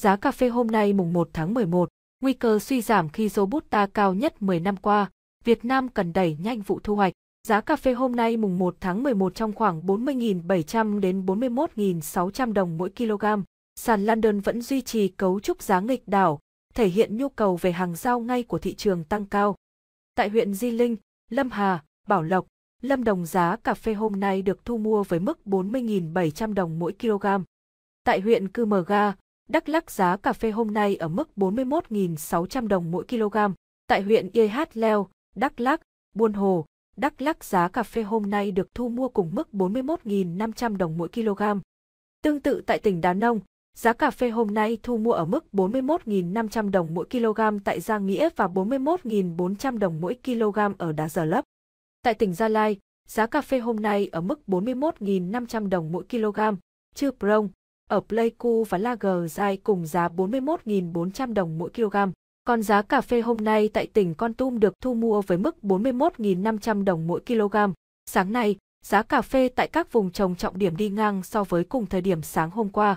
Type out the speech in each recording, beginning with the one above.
Giá cà phê hôm nay mùng 1 tháng 11, nguy cơ suy giảm khi Robusta cao nhất 10 năm qua, Việt Nam cần đẩy nhanh vụ thu hoạch. Giá cà phê hôm nay mùng 1 tháng 11 trong khoảng 40.700 đến 41.600 đồng mỗi kg. Sàn London vẫn duy trì cấu trúc giá nghịch đảo, thể hiện nhu cầu về hàng giao ngay của thị trường tăng cao. Tại huyện Di Linh, Lâm Hà, Bảo Lộc, Lâm Đồng giá cà phê hôm nay được thu mua với mức 40.700 đồng mỗi kg. Tại huyện Cư Mờ Ga, Đắk Lắc giá cà phê hôm nay ở mức 41.600 đồng mỗi kg. Tại huyện YH Leo, Đắk Lắc, Buôn Hồ, Đắk Lắc giá cà phê hôm nay được thu mua cùng mức 41.500 đồng mỗi kg. Tương tự tại tỉnh Đá Nông, giá cà phê hôm nay thu mua ở mức 41.500 đồng mỗi kg tại Gia Nghĩa và 41.400 đồng mỗi kg ở Đá Giờ Lấp. Tại tỉnh Gia Lai, giá cà phê hôm nay ở mức 41.500 đồng mỗi kg, Chư Prong, ở Pleiku và Lager Zai cùng giá 41.400 đồng mỗi kg. Còn giá cà phê hôm nay tại tỉnh Con Tum được thu mua với mức 41.500 đồng mỗi kg. Sáng nay, giá cà phê tại các vùng trồng trọng điểm đi ngang so với cùng thời điểm sáng hôm qua.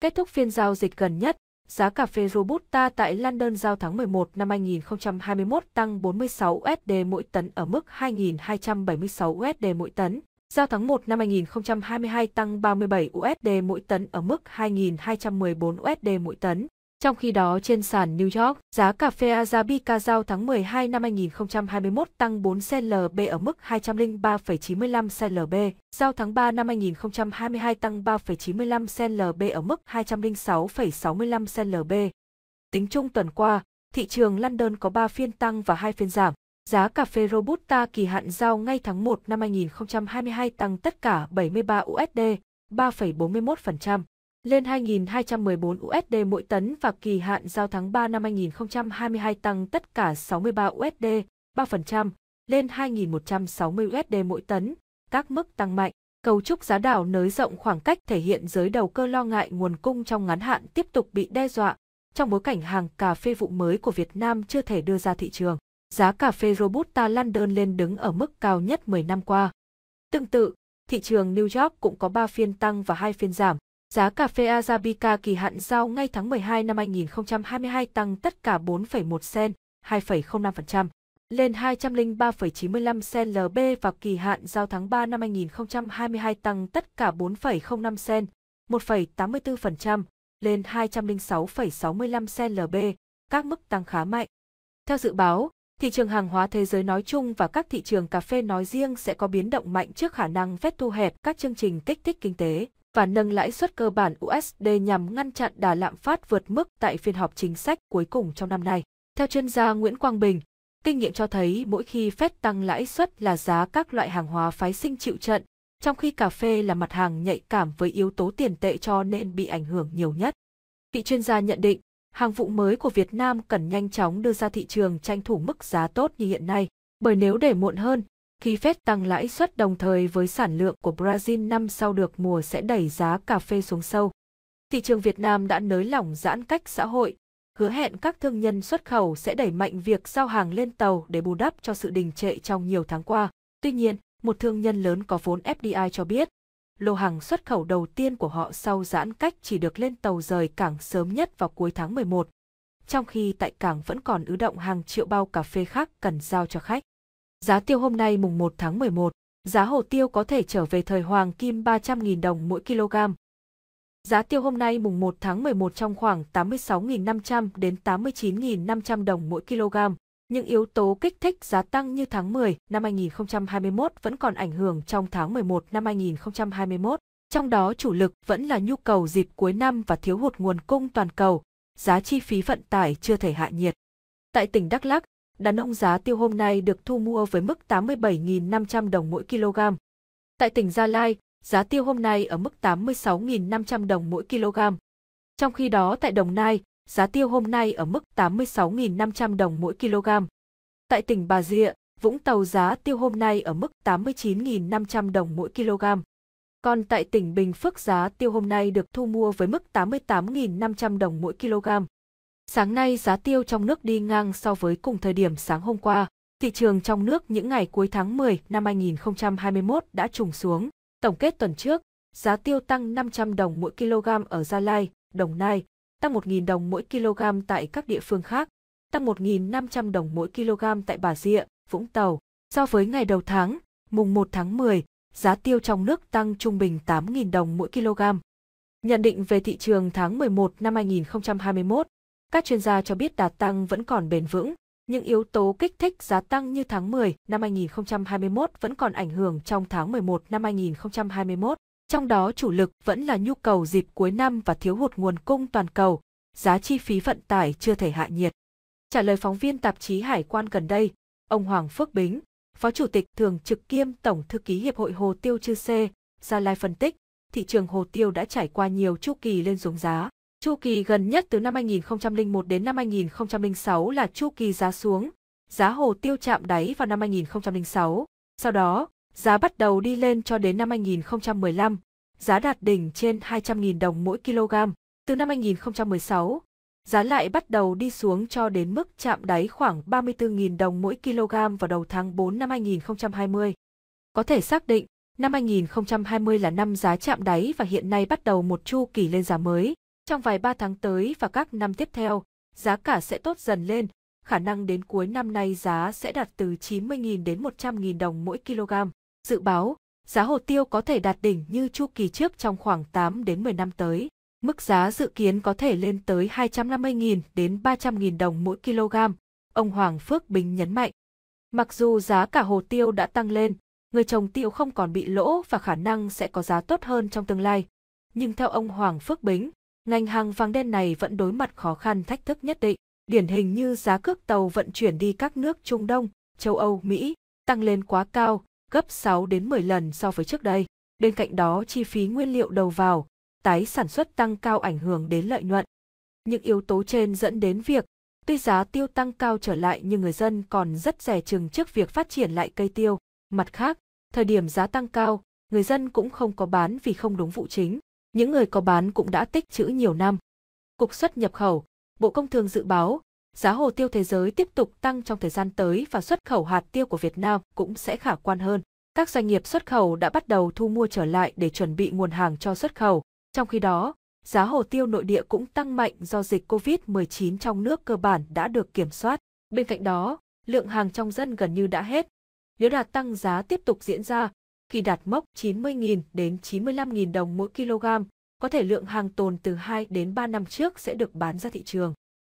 Kết thúc phiên giao dịch gần nhất, giá cà phê Robusta tại London giao tháng 11 năm 2021 tăng 46 USD mỗi tấn ở mức 2.276 USD mỗi tấn. Giao tháng 1 năm 2022 tăng 37 USD mỗi tấn ở mức 2.214 USD mỗi tấn. Trong khi đó trên sàn New York, giá cà phê Arabica giao tháng 12 năm 2021 tăng 4 CLB ở mức 203,95 CLB, giao tháng 3 năm 2022 tăng 3,95 CLB ở mức 206,65 CLB. Tính chung tuần qua, thị trường London có 3 phiên tăng và 2 phiên giảm. Giá cà phê Robusta kỳ hạn giao ngay tháng 1 năm 2022 tăng tất cả 73 USD, 3,41%, lên 2.214 USD mỗi tấn và kỳ hạn giao tháng 3 năm 2022 tăng tất cả 63 USD, 3%, lên 2.160 USD mỗi tấn, các mức tăng mạnh. Cấu trúc giá đảo nới rộng khoảng cách thể hiện giới đầu cơ lo ngại nguồn cung trong ngắn hạn tiếp tục bị đe dọa, trong bối cảnh hàng cà phê vụ mới của Việt Nam chưa thể đưa ra thị trường giá cà phê Robusta London lên đứng ở mức cao nhất 10 năm qua. Tương tự, thị trường New York cũng có 3 phiên tăng và 2 phiên giảm. Giá cà phê Arabica kỳ hạn giao ngay tháng 12 năm 2022 tăng tất cả 4,1 sen, 2,05%, lên 203,95 sen LB và kỳ hạn giao tháng 3 năm 2022 tăng tất cả 4,05 sen, 1,84%, lên 206,65 sen LB, các mức tăng khá mạnh. Theo dự báo, thị trường hàng hóa thế giới nói chung và các thị trường cà phê nói riêng sẽ có biến động mạnh trước khả năng phép thu hẹp các chương trình kích thích kinh tế và nâng lãi suất cơ bản USD nhằm ngăn chặn đà lạm phát vượt mức tại phiên họp chính sách cuối cùng trong năm nay. Theo chuyên gia Nguyễn Quang Bình, kinh nghiệm cho thấy mỗi khi phép tăng lãi suất là giá các loại hàng hóa phái sinh chịu trận, trong khi cà phê là mặt hàng nhạy cảm với yếu tố tiền tệ cho nên bị ảnh hưởng nhiều nhất. Vị chuyên gia nhận định, hàng vụ mới của Việt Nam cần nhanh chóng đưa ra thị trường tranh thủ mức giá tốt như hiện nay, bởi nếu để muộn hơn, khi Fed tăng lãi suất đồng thời với sản lượng của Brazil năm sau được mùa sẽ đẩy giá cà phê xuống sâu. Thị trường Việt Nam đã nới lỏng giãn cách xã hội, hứa hẹn các thương nhân xuất khẩu sẽ đẩy mạnh việc giao hàng lên tàu để bù đắp cho sự đình trệ trong nhiều tháng qua. Tuy nhiên, một thương nhân lớn có vốn FDI cho biết, lô hàng xuất khẩu đầu tiên của họ sau giãn cách chỉ được lên tàu rời cảng sớm nhất vào cuối tháng 11, trong khi tại cảng vẫn còn ứ động hàng triệu bao cà phê khác cần giao cho khách. Giá tiêu hôm nay mùng 1 tháng 11, giá hồ tiêu có thể trở về thời hoàng kim 300.000 đồng mỗi kg. Giá tiêu hôm nay mùng 1 tháng 11 trong khoảng 86.500 đến 89.500 đồng mỗi kg nhưng yếu tố kích thích giá tăng như tháng 10 năm 2021 vẫn còn ảnh hưởng trong tháng 11 năm 2021, trong đó chủ lực vẫn là nhu cầu dịp cuối năm và thiếu hụt nguồn cung toàn cầu, giá chi phí vận tải chưa thể hạ nhiệt. Tại tỉnh Đắk Lắk, đàn ông giá tiêu hôm nay được thu mua với mức 87.500 đồng mỗi kg. Tại tỉnh Gia Lai, giá tiêu hôm nay ở mức 86.500 đồng mỗi kg. Trong khi đó tại Đồng Nai, giá tiêu hôm nay ở mức 86.500 đồng mỗi kg. Tại tỉnh Bà Rịa, Vũng Tàu giá tiêu hôm nay ở mức 89.500 đồng mỗi kg. Còn tại tỉnh Bình Phước giá tiêu hôm nay được thu mua với mức 88.500 đồng mỗi kg. Sáng nay giá tiêu trong nước đi ngang so với cùng thời điểm sáng hôm qua. Thị trường trong nước những ngày cuối tháng 10 năm 2021 đã trùng xuống. Tổng kết tuần trước, giá tiêu tăng 500 đồng mỗi kg ở Gia Lai, Đồng Nai, tăng 1.000 đồng mỗi kg tại các địa phương khác, tăng 1.500 đồng mỗi kg tại Bà Rịa, Vũng Tàu. So với ngày đầu tháng, mùng 1 tháng 10, giá tiêu trong nước tăng trung bình 8.000 đồng mỗi kg. Nhận định về thị trường tháng 11 năm 2021, các chuyên gia cho biết đà tăng vẫn còn bền vững, nhưng yếu tố kích thích giá tăng như tháng 10 năm 2021 vẫn còn ảnh hưởng trong tháng 11 năm 2021 trong đó chủ lực vẫn là nhu cầu dịp cuối năm và thiếu hụt nguồn cung toàn cầu, giá chi phí vận tải chưa thể hạ nhiệt. Trả lời phóng viên tạp chí Hải quan gần đây, ông Hoàng Phước Bính, Phó Chủ tịch Thường trực kiêm Tổng Thư ký Hiệp hội Hồ Tiêu Chư Sê, Gia Lai phân tích, thị trường hồ tiêu đã trải qua nhiều chu kỳ lên xuống giá. Chu kỳ gần nhất từ năm 2001 đến năm 2006 là chu kỳ giá xuống, giá hồ tiêu chạm đáy vào năm 2006. Sau đó, Giá bắt đầu đi lên cho đến năm 2015, giá đạt đỉnh trên 200.000 đồng mỗi kg. Từ năm 2016, giá lại bắt đầu đi xuống cho đến mức chạm đáy khoảng 34.000 đồng mỗi kg vào đầu tháng 4 năm 2020. Có thể xác định, năm 2020 là năm giá chạm đáy và hiện nay bắt đầu một chu kỳ lên giá mới. Trong vài ba tháng tới và các năm tiếp theo, giá cả sẽ tốt dần lên, khả năng đến cuối năm nay giá sẽ đạt từ 90.000 đến 100.000 đồng mỗi kg. Dự báo, giá hồ tiêu có thể đạt đỉnh như chu kỳ trước trong khoảng 8 đến 10 năm tới. Mức giá dự kiến có thể lên tới 250.000 đến 300.000 đồng mỗi kg, ông Hoàng Phước Bình nhấn mạnh. Mặc dù giá cả hồ tiêu đã tăng lên, người trồng tiêu không còn bị lỗ và khả năng sẽ có giá tốt hơn trong tương lai. Nhưng theo ông Hoàng Phước Bính, ngành hàng vàng đen này vẫn đối mặt khó khăn thách thức nhất định, điển hình như giá cước tàu vận chuyển đi các nước Trung Đông, châu Âu, Mỹ tăng lên quá cao gấp 6 đến 10 lần so với trước đây. Bên cạnh đó chi phí nguyên liệu đầu vào, tái sản xuất tăng cao ảnh hưởng đến lợi nhuận. Những yếu tố trên dẫn đến việc tuy giá tiêu tăng cao trở lại nhưng người dân còn rất rẻ chừng trước việc phát triển lại cây tiêu. Mặt khác, thời điểm giá tăng cao, người dân cũng không có bán vì không đúng vụ chính. Những người có bán cũng đã tích trữ nhiều năm. Cục xuất nhập khẩu, Bộ Công Thương dự báo giá hồ tiêu thế giới tiếp tục tăng trong thời gian tới và xuất khẩu hạt tiêu của Việt Nam cũng sẽ khả quan hơn. Các doanh nghiệp xuất khẩu đã bắt đầu thu mua trở lại để chuẩn bị nguồn hàng cho xuất khẩu. Trong khi đó, giá hồ tiêu nội địa cũng tăng mạnh do dịch COVID-19 trong nước cơ bản đã được kiểm soát. Bên cạnh đó, lượng hàng trong dân gần như đã hết. Nếu đạt tăng giá tiếp tục diễn ra, khi đạt mốc 90.000 đến 95.000 đồng mỗi kg, có thể lượng hàng tồn từ 2 đến 3 năm trước sẽ được bán ra thị trường.